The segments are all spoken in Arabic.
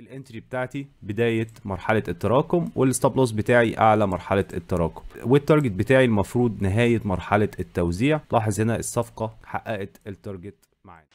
الانتري بتاعتي بدايه مرحله التراكم والستوب لوس بتاعي اعلى مرحله التراكم والتارجت بتاعي المفروض نهايه مرحله التوزيع لاحظ هنا الصفقه حققت التارجت معايا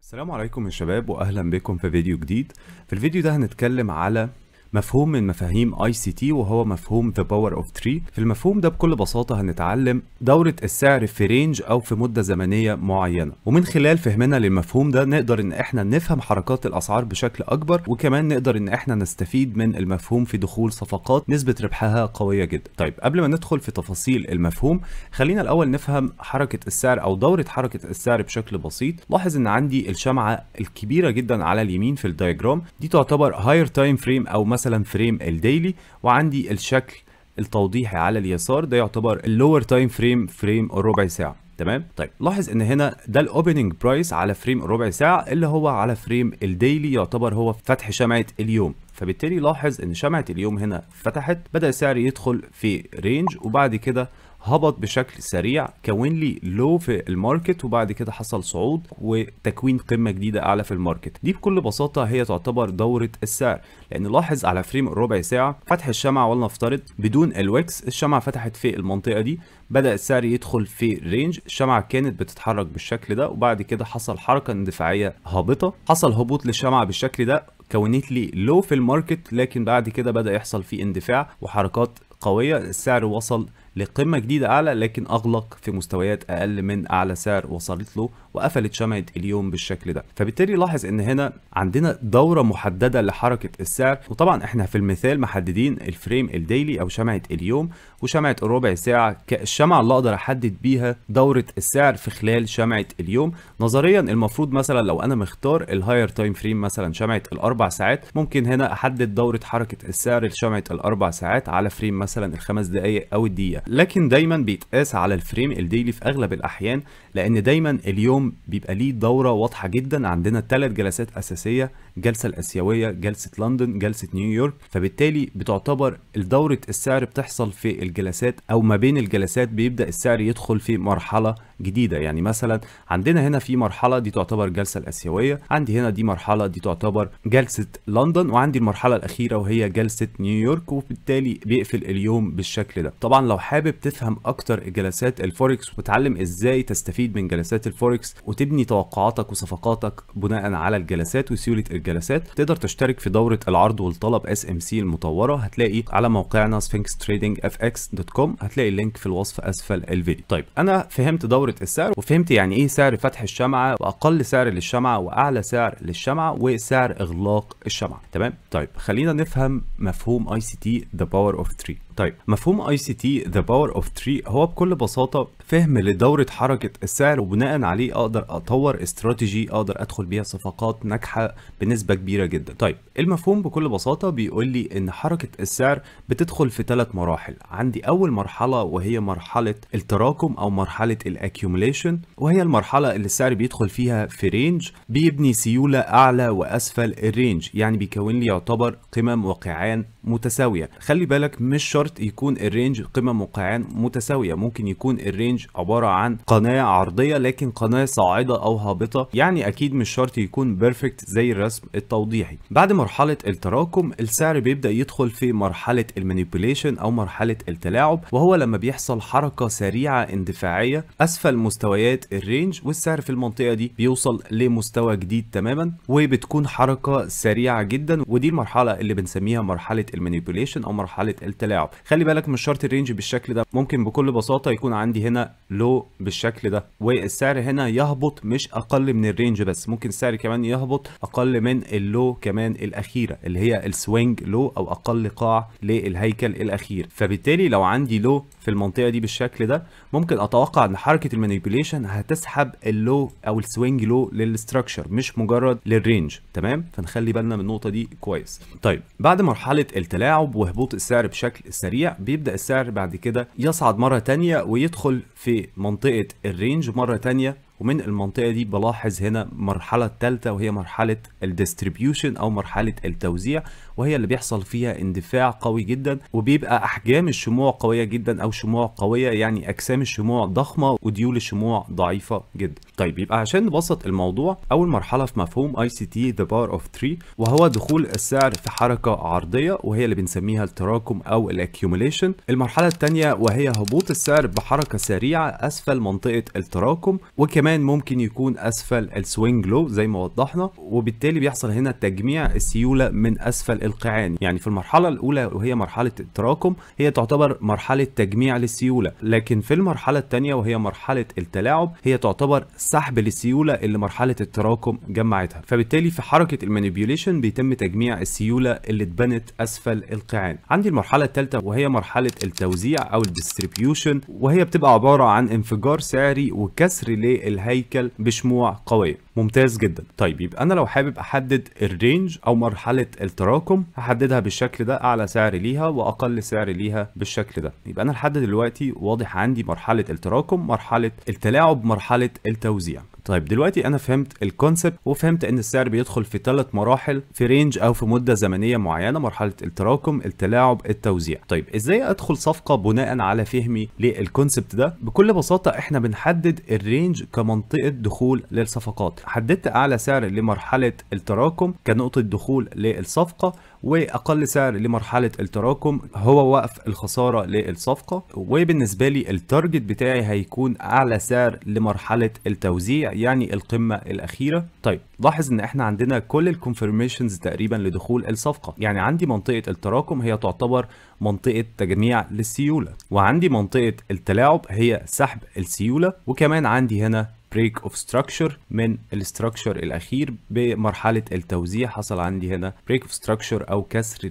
السلام عليكم يا شباب واهلا بكم في فيديو جديد في الفيديو ده هنتكلم على مفهوم من مفاهيم اي سي تي وهو مفهوم ذا باور اوف 3 في المفهوم ده بكل بساطه هنتعلم دوره السعر في رينج او في مده زمنيه معينه ومن خلال فهمنا للمفهوم ده نقدر ان احنا نفهم حركات الاسعار بشكل اكبر وكمان نقدر ان احنا نستفيد من المفهوم في دخول صفقات نسبه ربحها قويه جدا طيب قبل ما ندخل في تفاصيل المفهوم خلينا الاول نفهم حركه السعر او دوره حركه السعر بشكل بسيط لاحظ ان عندي الشمعه الكبيره جدا على اليمين في الدايجرام دي تعتبر هاير تايم فريم او مثلا مثلا فريم الديلي وعندي الشكل التوضيحي على اليسار ده يعتبر اللور تايم فريم فريم الربع ساعه تمام طيب لاحظ ان هنا ده الاوبننج برايس على فريم الربع ساعه اللي هو على فريم الديلي يعتبر هو فتح شمعه اليوم فبالتالي لاحظ ان شمعه اليوم هنا فتحت بدا السعر يدخل في رينج وبعد كده هبط بشكل سريع كون لي لو في الماركت وبعد كده حصل صعود وتكوين قمه جديده اعلى في الماركت دي بكل بساطه هي تعتبر دوره السعر لان لاحظ على فريم ربع ساعه فتح الشمعه ولنفترض بدون الوكس الشمعه فتحت في المنطقه دي بدا السعر يدخل في رينج الشمعه كانت بتتحرك بالشكل ده وبعد كده حصل حركه اندفاعيه هابطه حصل هبوط للشمعه بالشكل ده كونت لي لو في الماركت لكن بعد كده بدا يحصل فيه اندفاع وحركات قويه السعر وصل لقمة جديدة أعلى لكن أغلق في مستويات أقل من أعلى سعر وصلت له وقفلت شمعة اليوم بالشكل ده فبالتالي لاحظ إن هنا عندنا دورة محددة لحركة السعر وطبعا إحنا في المثال محددين الفريم الديلي أو شمعة اليوم وشمعة الربع ساعة كالشمعة اللي أقدر أحدد بيها دورة السعر في خلال شمعة اليوم نظريا المفروض مثلا لو أنا مختار الهاير تايم فريم مثلا شمعة الأربع ساعات ممكن هنا أحدد دورة حركة السعر لشمعة الأربع ساعات على فريم مثلا الخمس دقايق أو الدقيقة لكن دايما بيتقاس على الفريم الديلي في اغلب الاحيان لان دايما اليوم بيبقى ليه دوره واضحه جدا عندنا ثلاث جلسات اساسيه الجلسه الاسيويه جلسه لندن جلسه نيويورك فبالتالي بتعتبر دوره السعر بتحصل في الجلسات او ما بين الجلسات بيبدا السعر يدخل في مرحله جديده يعني مثلا عندنا هنا في مرحله دي تعتبر الجلسه الاسيويه عندي هنا دي مرحله دي تعتبر جلسه لندن وعندي المرحله الاخيره وهي جلسه نيويورك وبالتالي بيقفل اليوم بالشكل ده طبعا لو حابب تفهم اكتر جلسات الفوركس وتتعلم ازاي تستفيد من جلسات الفوركس وتبني توقعاتك وصفقاتك بناء على الجلسات وسيوله الجلسات تقدر تشترك في دوره العرض والطلب اس ام سي المطوره هتلاقي على موقعنا sphinxtradingfx.com هتلاقي اللينك في الوصف اسفل الفيديو طيب انا فهمت دوره السعر وفهمت يعني ايه سعر فتح الشمعه واقل سعر للشمعه واعلى سعر للشمعه وسعر اغلاق الشمعه تمام طيب خلينا نفهم مفهوم اي سي تي ذا باور اوف 3 طيب مفهوم اي سي تي ذا باور اوف 3 هو بكل بساطه فهم لدوره حركه السعر وبناء عليه اقدر اطور استراتيجي اقدر ادخل بيها صفقات ناجحه بنسبة كبيرة جدا طيب المفهوم بكل بساطة بيقول لي ان حركة السعر بتدخل في ثلاث مراحل عندي اول مرحلة وهي مرحلة التراكم او مرحلة الاكيوميليشن وهي المرحلة اللي السعر بيدخل فيها في رينج بيبني سيولة اعلى واسفل الرينج يعني بيكون لي يعتبر قمم وقعان متساويه خلي بالك مش شرط يكون الرينج قمم وقاعان متساويه ممكن يكون الرينج عباره عن قناه عرضيه لكن قناه صاعده او هابطه يعني اكيد مش شرط يكون بيرفكت زي الرسم التوضيحي بعد مرحله التراكم السعر بيبدا يدخل في مرحله المانيبيوليشن او مرحله التلاعب وهو لما بيحصل حركه سريعه اندفاعيه اسفل مستويات الرينج والسعر في المنطقه دي بيوصل لمستوى جديد تماما وبتكون حركه سريعه جدا ودي المرحله اللي بنسميها مرحله المانيبيوليشن او مرحله التلاعب خلي بالك مش شرط الرينج بالشكل ده ممكن بكل بساطه يكون عندي هنا لو بالشكل ده والسعر هنا يهبط مش اقل من الرينج بس ممكن السعر كمان يهبط اقل من اللو كمان الاخيره اللي هي السوينج لو او اقل قاع للهيكل الاخير فبالتالي لو عندي لو في المنطقه دي بالشكل ده ممكن اتوقع ان حركه المانيبيوليشن هتسحب اللو او السوينج لو للاستراكشر مش مجرد للرينج تمام فنخلي بالنا من النقطه دي كويس طيب بعد مرحله التلاعب وهبوط السعر بشكل سريع بيبدأ السعر بعد كده يصعد مرة تانية ويدخل في منطقة الرينج مرة تانية ومن المنطقه دي بلاحظ هنا مرحله ثالثه وهي مرحله الديستريبيوشن او مرحله التوزيع وهي اللي بيحصل فيها اندفاع قوي جدا وبيبقى احجام الشموع قويه جدا او شموع قويه يعني اجسام الشموع ضخمه وديول الشموع ضعيفه جدا طيب يبقى عشان نبسط الموضوع اول مرحله في مفهوم اي سي تي ذا باور اوف 3 وهو دخول السعر في حركه عرضيه وهي اللي بنسميها التراكم او الاكيوميليشن المرحله الثانيه وهي هبوط السعر بحركه سريعه اسفل منطقه التراكم وكمان كمان ممكن يكون اسفل السوينج لو زي ما وضحنا وبالتالي بيحصل هنا تجميع السيوله من اسفل القيعان يعني في المرحله الاولى وهي مرحله التراكم هي تعتبر مرحله تجميع للسيوله لكن في المرحله الثانيه وهي مرحله التلاعب هي تعتبر سحب للسيوله اللي مرحله التراكم جمعتها فبالتالي في حركه المانيبيوليشن بيتم تجميع السيوله اللي اتبنت اسفل القيعان عندي المرحله الثالثه وهي مرحله التوزيع او الديستريبيوشن وهي بتبقى عباره عن انفجار سعري وكسر ل الهيكل بشموع قويه ممتاز جدا طيب يبقى انا لو حابب احدد الرينج او مرحله التراكم هحددها بالشكل ده اعلى سعر ليها واقل سعر ليها بالشكل ده يبقى انا لحد دلوقتي واضح عندي مرحله التراكم مرحله التلاعب مرحله التوزيع طيب دلوقتي انا فهمت الكونسبت وفهمت ان السعر بيدخل في ثلاث مراحل في رينج او في مده زمنيه معينه مرحله التراكم التلاعب التوزيع طيب ازاي ادخل صفقه بناء على فهمي للكونسبت ده بكل بساطه احنا بنحدد الرينج كمنطقه دخول للصفقات حددت اعلى سعر لمرحله التراكم كنقطه دخول للصفقه واقل سعر لمرحله التراكم هو وقف الخساره للصفقه وبالنسبه لي التارجت بتاعي هيكون اعلى سعر لمرحله التوزيع يعني القمه الاخيره طيب لاحظ ان احنا عندنا كل الكونفرميشنز تقريبا لدخول الصفقه يعني عندي منطقه التراكم هي تعتبر منطقه تجميع للسيوله وعندي منطقه التلاعب هي سحب السيوله وكمان عندي هنا بريك اوف ستراكشر من الاستراكشر الاخير بمرحله التوزيع حصل عندي هنا بريك اوف ستراكشر او كسر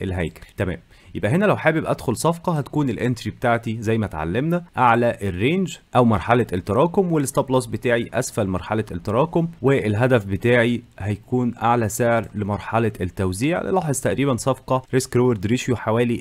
للهيكل تمام يبقى هنا لو حابب ادخل صفقه هتكون الانتري بتاعتي زي ما اتعلمنا اعلى الرينج او مرحله التراكم والستوب لوس بتاعي اسفل مرحله التراكم والهدف بتاعي هيكون اعلى سعر لمرحله التوزيع لاحظ تقريبا صفقه ريسك ريورد ريشيو حوالي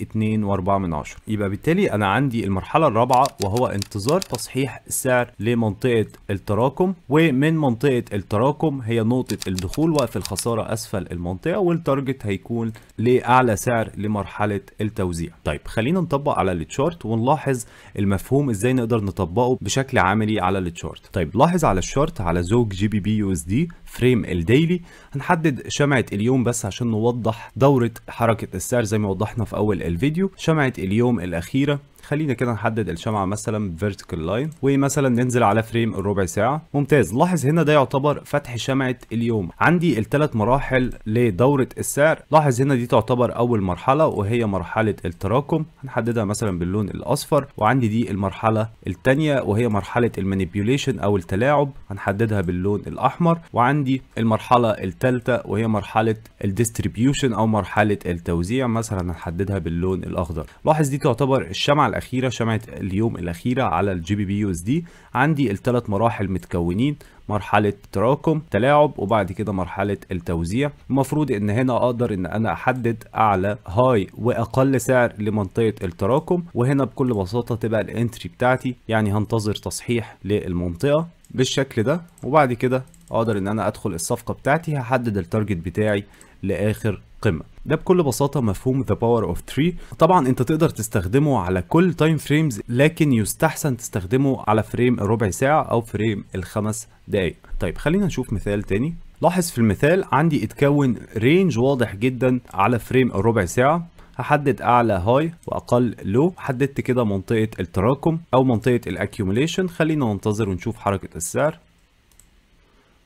2.4 يبقى بالتالي انا عندي المرحله الرابعه وهو انتظار تصحيح السعر لمنطقه التراكم ومن منطقه التراكم هي نقطه الدخول وقف الخساره اسفل المنطقه والتارجت هيكون لاعلى سعر لمرحله التوزيع طيب خلينا نطبق على التشارت ونلاحظ المفهوم ازاي نقدر نطبقه بشكل عملي على التشارت طيب لاحظ على الشارت على زوج جي بي بي يو اس دي فريم الديلي هنحدد شمعة اليوم بس عشان نوضح دورة حركة السعر زي ما وضحنا في أول الفيديو شمعة اليوم الأخيرة خلينا كده نحدد الشمعة مثلا فيرتيكال لاين ومثلا ننزل على فريم الربع ساعة ممتاز لاحظ هنا ده يعتبر فتح شمعة اليوم عندي الثلاث مراحل لدورة السعر لاحظ هنا دي تعتبر أول مرحلة وهي مرحلة التراكم هنحددها مثلا باللون الأصفر وعندي دي المرحلة الثانية وهي مرحلة المانيبيوليشن أو التلاعب هنحددها باللون الأحمر وعندي المرحلة الثالثة وهي مرحلة الديستريبيوشن أو مرحلة التوزيع مثلا هنحددها باللون الأخضر لاحظ دي تعتبر الشمعة الاخيره شمعه اليوم الاخيره على الجي بي بي يو اس دي عندي الثلاث مراحل متكونين مرحلة تراكم تلاعب وبعد كده مرحلة التوزيع المفروض ان هنا اقدر ان انا احدد اعلى هاي واقل سعر لمنطقة التراكم وهنا بكل بساطة تبقى الانتري بتاعتي يعني هنتظر تصحيح للمنطقة بالشكل ده وبعد كده اقدر ان انا ادخل الصفقة بتاعتي هحدد التارجت بتاعي لاخر القمة ده بكل بساطة مفهوم ذا باور اوف Three طبعا انت تقدر تستخدمه على كل تايم فريمز لكن يستحسن تستخدمه على فريم الربع ساعة او فريم الخمس دقايق طيب خلينا نشوف مثال تاني لاحظ في المثال عندي اتكون رينج واضح جدا على فريم الربع ساعة هحدد اعلى هاي واقل لو حددت كده منطقه التراكم او منطقه الاكيوميليشن خلينا ننتظر ونشوف حركه السعر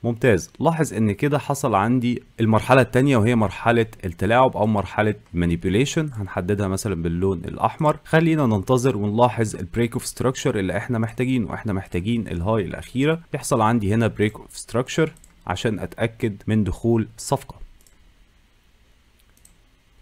ممتاز لاحظ ان كده حصل عندي المرحله الثانيه وهي مرحله التلاعب او مرحله مانيبيوليشن هنحددها مثلا باللون الاحمر خلينا ننتظر ونلاحظ البريك اوف ستراكشر اللي احنا محتاجينه احنا محتاجين الهاي الاخيره يحصل عندي هنا بريك اوف ستراكشر عشان اتاكد من دخول الصفقه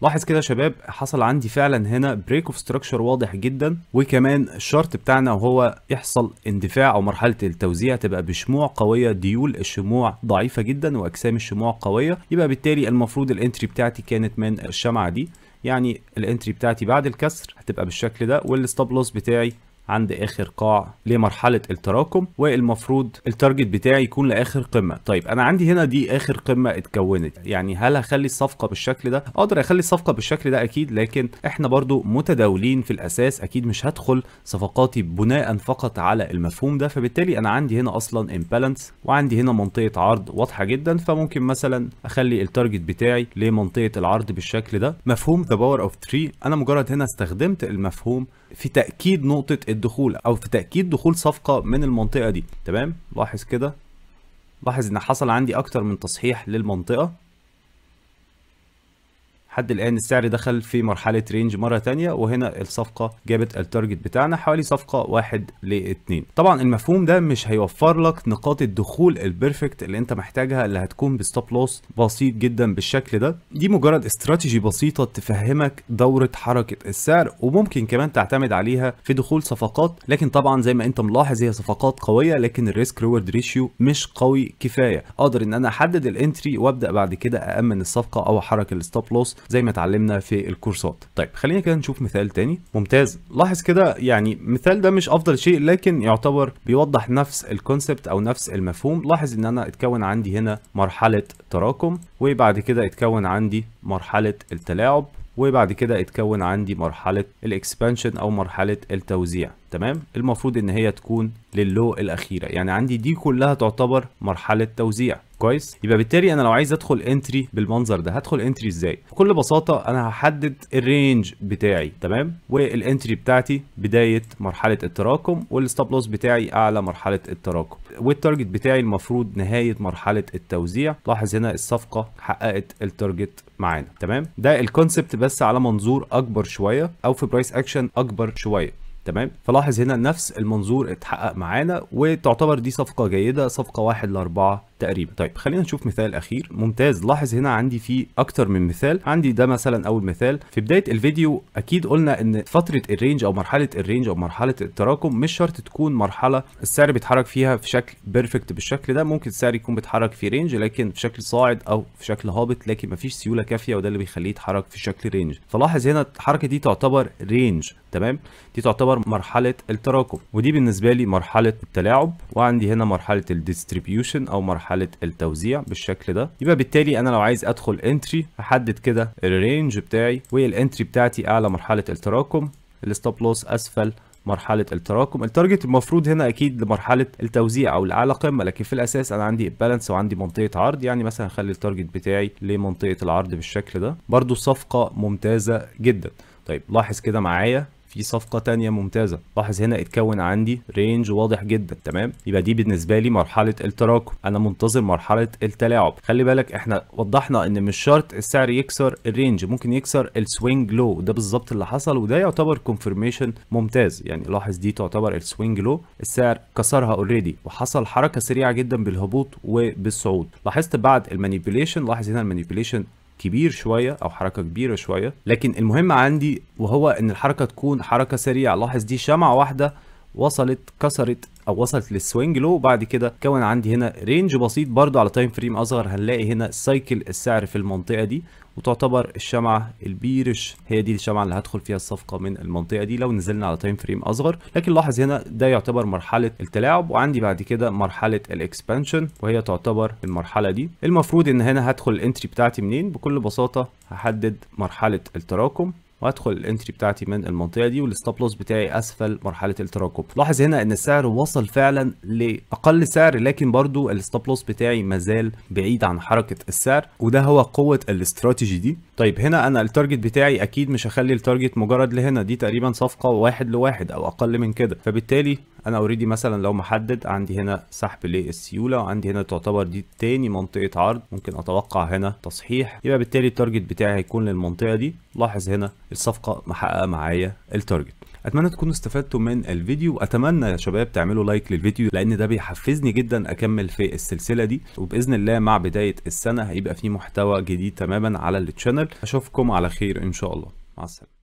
لاحظ كده يا شباب حصل عندي فعلا هنا بريك اوف ستراكشر واضح جدا وكمان الشرط بتاعنا وهو يحصل اندفاع او مرحله التوزيع تبقى بشموع قويه ديول الشموع ضعيفه جدا واجسام الشموع قويه يبقى بالتالي المفروض الانتري بتاعتي كانت من الشمعه دي يعني الانتري بتاعتي بعد الكسر هتبقى بالشكل ده والستوب لوس بتاعي عند اخر قاع لمرحله التراكم والمفروض التارجت بتاعي يكون لاخر قمه طيب انا عندي هنا دي اخر قمه اتكونت يعني هل هخلي الصفقه بالشكل ده اقدر اخلي الصفقه بالشكل ده اكيد لكن احنا برضو متداولين في الاساس اكيد مش هدخل صفقاتي بناء فقط على المفهوم ده فبالتالي انا عندي هنا اصلا امبالانس وعندي هنا منطقه عرض واضحه جدا فممكن مثلا اخلي التارجت بتاعي لمنطقه العرض بالشكل ده مفهوم ذا باور اوف 3 انا مجرد هنا استخدمت المفهوم في تاكيد نقطه الدخول او في تاكيد دخول صفقه من المنطقه دي تمام لاحظ كده لاحظ ان حصل عندي اكتر من تصحيح للمنطقه لحد الان السعر دخل في مرحله رينج مره ثانيه وهنا الصفقه جابت التارجت بتاعنا حوالي صفقه 1 ل 2 طبعا المفهوم ده مش هيوفر لك نقاط الدخول البرفكت اللي انت محتاجها اللي هتكون بستوب لوس بسيط جدا بالشكل ده دي مجرد استراتيجي بسيطه تفهمك دوره حركه السعر وممكن كمان تعتمد عليها في دخول صفقات لكن طبعا زي ما انت ملاحظ هي صفقات قويه لكن الريسك ريورد ريشيو مش قوي كفايه اقدر ان انا احدد الانتري وابدا بعد كده اامن الصفقه او احرك الستوب لوس زي ما اتعلمنا في الكورسات طيب خلينا كده نشوف مثال تاني ممتاز لاحظ كده يعني مثال ده مش افضل شيء لكن يعتبر بيوضح نفس الكونسبت او نفس المفهوم لاحظ ان انا اتكون عندي هنا مرحله تراكم وبعد كده اتكون عندي مرحله التلاعب وبعد كده اتكون عندي مرحلة الاكسبانشن او مرحلة التوزيع تمام المفروض ان هي تكون للو الاخيرة يعني عندي دي كلها تعتبر مرحلة توزيع كويس يبقى بالتالي انا لو عايز ادخل انتري بالمنظر ده هدخل انتري ازاي بكل بساطه انا هحدد الرينج بتاعي تمام والانتري بتاعتي بدايه مرحله التراكم والستوب لوس بتاعي اعلى مرحله التراكم والتارجت بتاعي المفروض نهايه مرحله التوزيع لاحظ هنا الصفقه حققت التارجت معانا تمام ده الكونسبت بس على منظور اكبر شويه او في برايس اكشن اكبر شويه تمام فلاحظ هنا نفس المنظور اتحقق معانا وتعتبر دي صفقه جيده صفقه 1 ل 4 تقريبا طيب خلينا نشوف مثال اخير ممتاز لاحظ هنا عندي في اكتر من مثال عندي ده مثلا اول مثال في بدايه الفيديو اكيد قلنا ان فتره الرينج او مرحله الرينج او مرحله التراكم مش شرط تكون مرحله السعر بيتحرك فيها في شكل بيرفكت بالشكل ده ممكن السعر يكون بيتحرك في رينج لكن في شكل صاعد او في شكل هابط لكن مفيش سيوله كافيه وده اللي بيخليه يتحرك في شكل رينج فلاحظ هنا الحركه دي تعتبر رينج تمام دي تعتبر مرحله التراكم ودي بالنسبه لي مرحله التلاعب وعندي هنا مرحله الديستريبيوشن او مرحله مرحلة التوزيع بالشكل ده يبقى بالتالي انا لو عايز ادخل انتري احدد كده الرينج بتاعي والانتري بتاعتي اعلى مرحله التراكم الستوب لوس اسفل مرحله التراكم التارجت المفروض هنا اكيد لمرحله التوزيع او الاعلى قمه لكن في الاساس انا عندي بالانس وعندي منطقه عرض يعني مثلا خلي التارجت بتاعي لمنطقه العرض بالشكل ده برضو صفقه ممتازه جدا طيب لاحظ كده معايا في صفقه تانية ممتازه لاحظ هنا اتكون عندي رينج واضح جدا تمام يبقى دي بالنسبه لي مرحله التراكم انا منتظر مرحله التلاعب خلي بالك احنا وضحنا ان مش شرط السعر يكسر الرينج ممكن يكسر السوينج لو ده بالظبط اللي حصل وده يعتبر كونفرميشن ممتاز يعني لاحظ دي تعتبر السوينج لو السعر كسرها اوريدي وحصل حركه سريعه جدا بالهبوط وبالصعود لاحظت بعد المانيبيوليشن لاحظ هنا المانيبيوليشن كبير شويه او حركه كبيره شويه لكن المهم عندي وهو ان الحركه تكون حركه سريعه لاحظ دي شمعه واحده وصلت كسرت او وصلت للسوينج لو بعد كده كون عندي هنا رينج بسيط برضو على تايم فريم اصغر هنلاقي هنا سايكل السعر في المنطقه دي وتعتبر الشمعة البيرش هي دي الشمعة اللي هدخل فيها الصفقة من المنطقة دي لو نزلنا على تايم فريم أصغر لكن لاحظ هنا ده يعتبر مرحلة التلاعب وعندي بعد كده مرحلة الاكسبانشن وهي تعتبر المرحلة دي المفروض ان هنا هدخل الانتري بتاعتي منين بكل بساطة هحدد مرحلة التراكم وادخل الانتري بتاعتي من المنطقه دي والستوب لوس بتاعي اسفل مرحله التراكم لاحظ هنا ان السعر وصل فعلا لاقل سعر لكن برضو الستوب لوس بتاعي مازال بعيد عن حركه السعر وده هو قوه الاستراتيجي دي طيب هنا انا التارجت بتاعي اكيد مش هخلي التارجت مجرد لهنا دي تقريبا صفقه واحد لواحد او اقل من كده فبالتالي انا اوريدي مثلا لو محدد عندي هنا سحب للسيوله وعندي هنا تعتبر دي تاني منطقه عرض ممكن اتوقع هنا تصحيح يبقى بالتالي التارجت بتاعي هيكون للمنطقه دي لاحظ هنا الصفقه محققه معايا التارجت اتمنى تكونوا استفدتوا من الفيديو اتمنى يا شباب تعملوا لايك للفيديو لان ده بيحفزني جدا اكمل في السلسله دي وباذن الله مع بدايه السنه هيبقى في محتوى جديد تماما على التشانل اشوفكم على خير ان شاء الله مع السلامه